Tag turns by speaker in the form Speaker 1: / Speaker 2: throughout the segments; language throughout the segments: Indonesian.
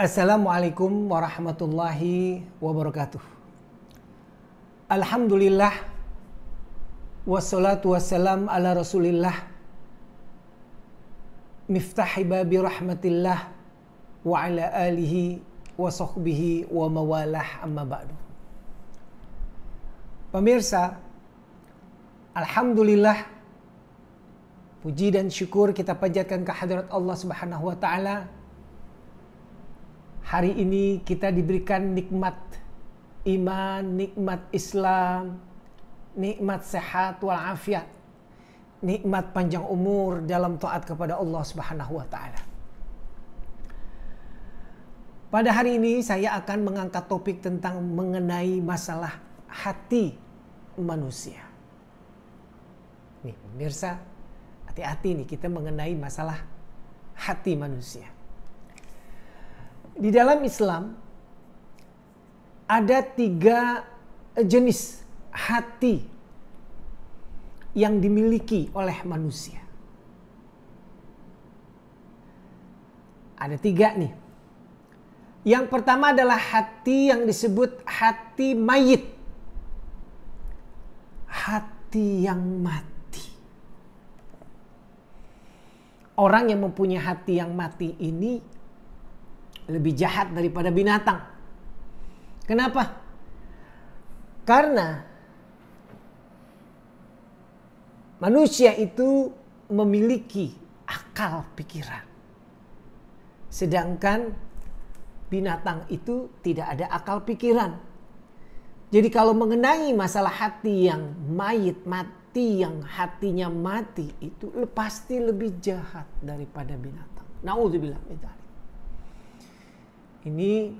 Speaker 1: Assalamualaikum warahmatullahi wabarakatuh. Alhamdulillah wassalatu wassalam ala Rasulillah miftahi babi rahmatillah wa ala alihi wa sahbihi wa mawalah amma ba'du. Pemirsa, alhamdulillah puji dan syukur kita panjatkan kehadirat Allah Subhanahu wa taala Hari ini kita diberikan nikmat iman, nikmat Islam, nikmat sehat walafiat, nikmat panjang umur dalam taat kepada Allah Subhanahu wa taala. Pada hari ini saya akan mengangkat topik tentang mengenai masalah hati manusia. Nih, pemirsa, hati-hati nih kita mengenai masalah hati manusia di dalam Islam ada tiga eh, jenis hati yang dimiliki oleh manusia. Ada tiga nih. Yang pertama adalah hati yang disebut hati mayit. Hati yang mati. Orang yang mempunyai hati yang mati ini lebih jahat daripada binatang. Kenapa? Karena manusia itu memiliki akal pikiran. Sedangkan binatang itu tidak ada akal pikiran. Jadi kalau mengenai masalah hati yang mayit mati, yang hatinya mati itu pasti lebih jahat daripada binatang. Nauzubillah ini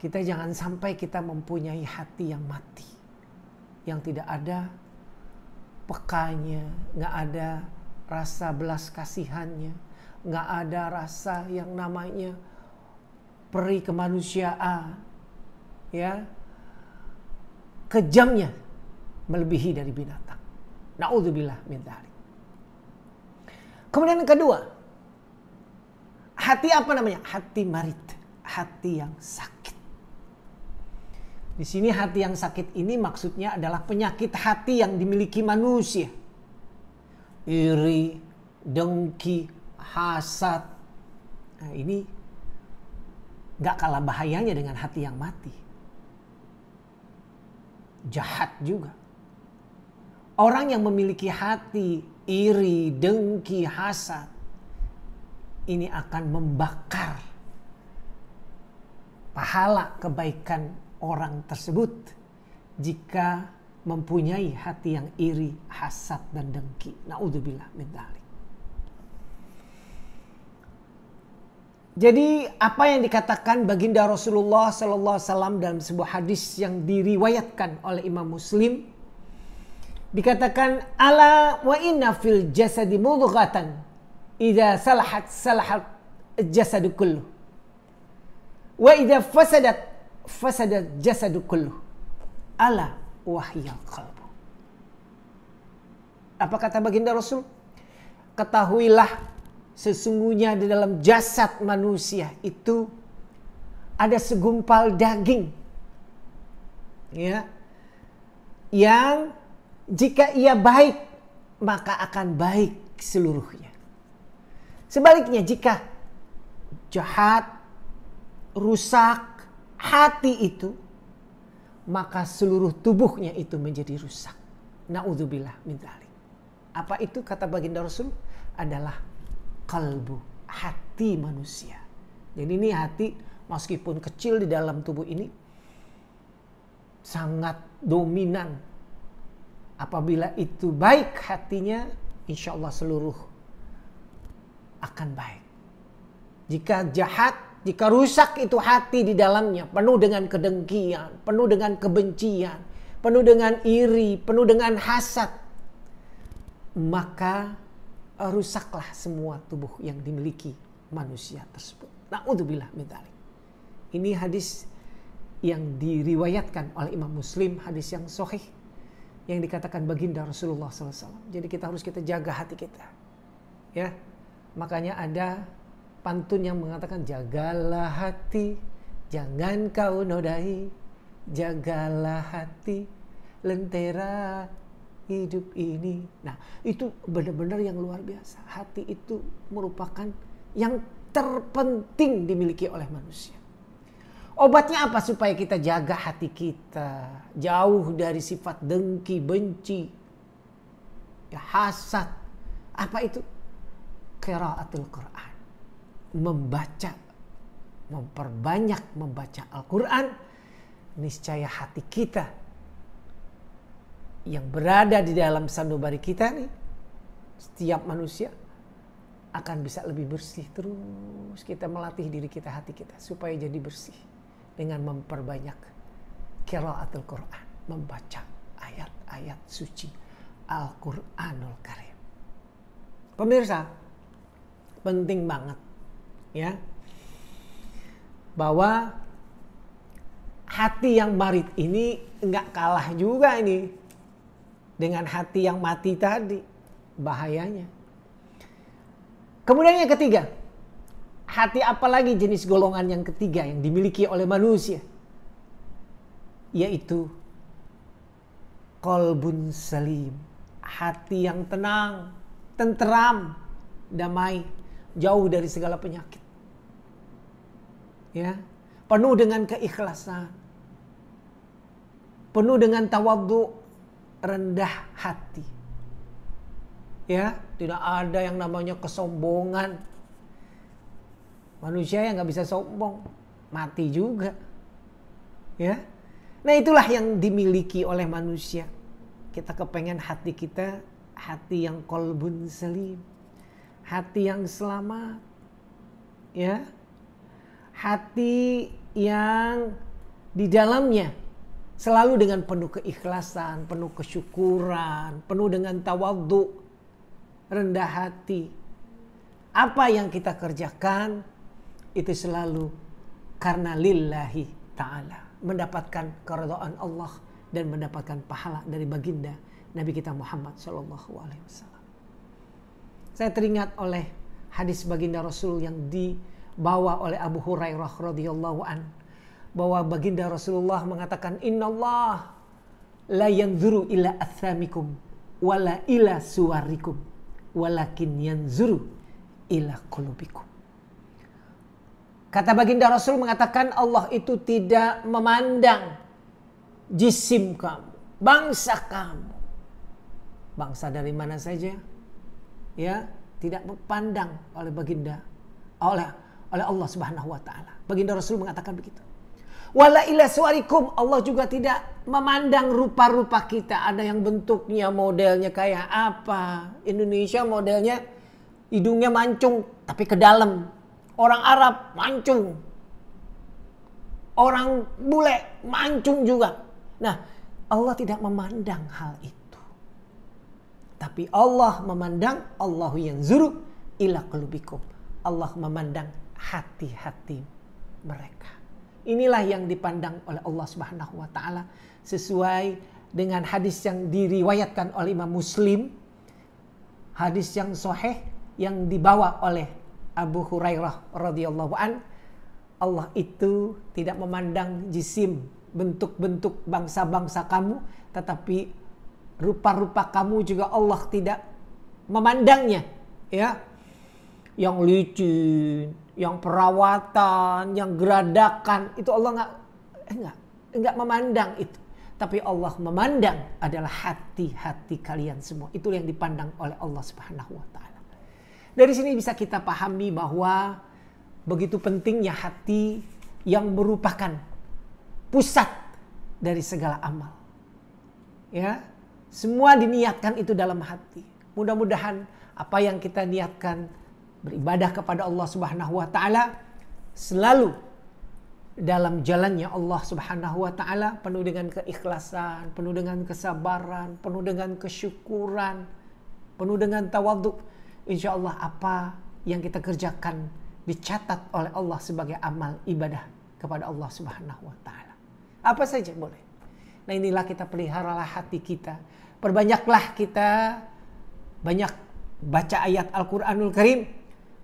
Speaker 1: kita jangan sampai kita mempunyai hati yang mati, yang tidak ada pekanya, nggak ada rasa belas kasihannya, nggak ada rasa yang namanya peri kemanusiaan, ya kejamnya melebihi dari binatang. Naudzubillah min Kemudian yang kedua, hati apa namanya? Hati marit, hati yang sakit. Di sini hati yang sakit ini maksudnya adalah penyakit hati yang dimiliki manusia. Iri, dengki, hasad. Nah, ini gak kalah bahayanya dengan hati yang mati. Jahat juga. Orang yang memiliki hati iri, dengki, hasad ini akan membakar pahala kebaikan orang tersebut jika mempunyai hati yang iri, hasad dan dengki. Nauzubillah min dzalik. Jadi apa yang dikatakan baginda Rasulullah Sallallahu Alaihi Wasallam dalam sebuah hadis yang diriwayatkan oleh Imam Muslim dikatakan ala wa inna fil jasadi mudghatan idza salahat salahat jasadu kullu wa idza fasadat fasadat jasadu kullu ala wahyal qalbu apa kata baginda Rasul ketahuilah sesungguhnya di dalam jasad manusia itu ada segumpal daging ya yang jika ia baik maka akan baik seluruhnya Sebaliknya jika jahat, rusak hati itu, maka seluruh tubuhnya itu menjadi rusak. Na'udzubillah min dzalik. Apa itu kata baginda Rasul? Adalah kalbu, hati manusia. Jadi ini hati meskipun kecil di dalam tubuh ini sangat dominan. Apabila itu baik hatinya, insya Allah seluruh akan baik. Jika jahat, jika rusak itu hati di dalamnya, penuh dengan kedengkian, penuh dengan kebencian, penuh dengan iri, penuh dengan hasad, maka rusaklah semua tubuh yang dimiliki manusia tersebut. Na'udzubillah min dzalik. Ini hadis yang diriwayatkan oleh Imam Muslim, hadis yang sahih yang dikatakan baginda Rasulullah SAW. Jadi kita harus kita jaga hati kita. Ya, Makanya ada pantun yang mengatakan jagalah hati, jangan kau nodai. Jagalah hati, lentera hidup ini. Nah, itu benar-benar yang luar biasa. Hati itu merupakan yang terpenting dimiliki oleh manusia. Obatnya apa supaya kita jaga hati kita jauh dari sifat dengki, benci, ya hasad. Apa itu? qiraatul Quran. Membaca, memperbanyak membaca Al-Quran, niscaya hati kita yang berada di dalam sanubari kita nih, setiap manusia akan bisa lebih bersih terus kita melatih diri kita hati kita supaya jadi bersih dengan memperbanyak qiraatul Quran membaca ayat-ayat suci Al-Qur'anul Karim. Pemirsa, penting banget ya bahwa hati yang marit ini nggak kalah juga ini dengan hati yang mati tadi bahayanya kemudian yang ketiga hati apalagi jenis golongan yang ketiga yang dimiliki oleh manusia yaitu kolbun salim hati yang tenang tenteram damai jauh dari segala penyakit. Ya, penuh dengan keikhlasan. Penuh dengan tawadhu, rendah hati. Ya, tidak ada yang namanya kesombongan. Manusia yang nggak bisa sombong mati juga. Ya. Nah, itulah yang dimiliki oleh manusia. Kita kepengen hati kita hati yang kolbun selim hati yang selamat, ya, hati yang di dalamnya selalu dengan penuh keikhlasan, penuh kesyukuran, penuh dengan tawadhu, rendah hati. Apa yang kita kerjakan itu selalu karena lillahi ta'ala. Mendapatkan keridhaan Allah dan mendapatkan pahala dari baginda Nabi kita Muhammad Sallallahu Alaihi Wasallam. Saya teringat oleh hadis baginda Rasul yang dibawa oleh Abu Hurairah radhiyallahu an bahwa baginda Rasulullah mengatakan Inna Allah la yanzuru ila athamikum wala ila suwarikum walakin yanzuru ila kulubikum. Kata baginda Rasul mengatakan Allah itu tidak memandang jisim kamu, bangsa kamu. Bangsa dari mana saja? ya tidak dipandang oleh baginda oleh oleh Allah Subhanahu wa taala. Baginda Rasul mengatakan begitu. Wala ila suarikum Allah juga tidak memandang rupa-rupa kita. Ada yang bentuknya modelnya kayak apa. Indonesia modelnya hidungnya mancung tapi ke dalam. Orang Arab mancung. Orang bule mancung juga. Nah, Allah tidak memandang hal itu. Tapi Allah memandang Allahu yang zuru ila qulubikum. Allah memandang hati-hati mereka. Inilah yang dipandang oleh Allah Subhanahu wa taala sesuai dengan hadis yang diriwayatkan oleh Imam Muslim hadis yang soheh yang dibawa oleh Abu Hurairah radhiyallahu an Allah itu tidak memandang jisim bentuk-bentuk bangsa-bangsa kamu tetapi rupa-rupa kamu juga Allah tidak memandangnya ya yang lucu, yang perawatan yang geradakan itu Allah nggak enggak eh, enggak memandang itu tapi Allah memandang adalah hati-hati kalian semua itu yang dipandang oleh Allah Subhanahu wa taala dari sini bisa kita pahami bahwa begitu pentingnya hati yang merupakan pusat dari segala amal ya semua diniatkan itu dalam hati. Mudah-mudahan apa yang kita niatkan beribadah kepada Allah Subhanahu wa taala selalu dalam jalannya Allah Subhanahu wa taala penuh dengan keikhlasan, penuh dengan kesabaran, penuh dengan kesyukuran, penuh dengan tawaduk. Insya Allah apa yang kita kerjakan dicatat oleh Allah sebagai amal ibadah kepada Allah Subhanahu wa taala. Apa saja boleh. Nah inilah kita peliharalah hati kita. Perbanyaklah kita banyak baca ayat Al-Quranul Karim.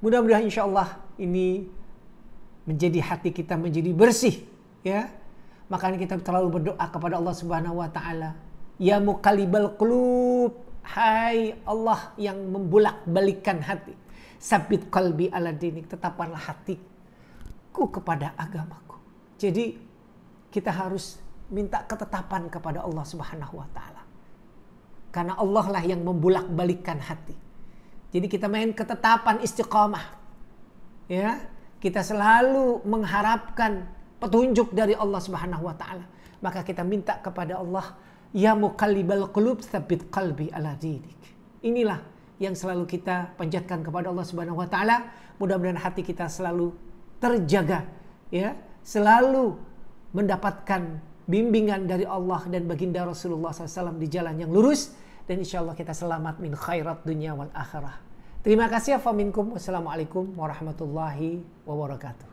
Speaker 1: Mudah-mudahan insya Allah ini menjadi hati kita menjadi bersih. ya. Makanya kita terlalu berdoa kepada Allah Subhanahu wa taala. Ya mukalibal klub hai Allah yang membulak balikan hati. Sabit kalbi ala dinik, tetapkanlah hatiku kepada agamaku. Jadi kita harus minta ketetapan kepada Allah Subhanahu wa taala. Karena Allah lah yang membulak-balikkan hati. Jadi kita main ketetapan istiqomah Ya, kita selalu mengharapkan petunjuk dari Allah Subhanahu wa taala. Maka kita minta kepada Allah, ya muqallibal qulub tsabbit qalbi ala dinik. Inilah yang selalu kita panjatkan kepada Allah Subhanahu wa taala. Mudah-mudahan hati kita selalu terjaga ya, selalu mendapatkan bimbingan dari Allah dan baginda Rasulullah SAW di jalan yang lurus dan insya Allah kita selamat min khairat dunia wal akhirah. Terima kasih. Faminkum. Wassalamualaikum warahmatullahi wabarakatuh.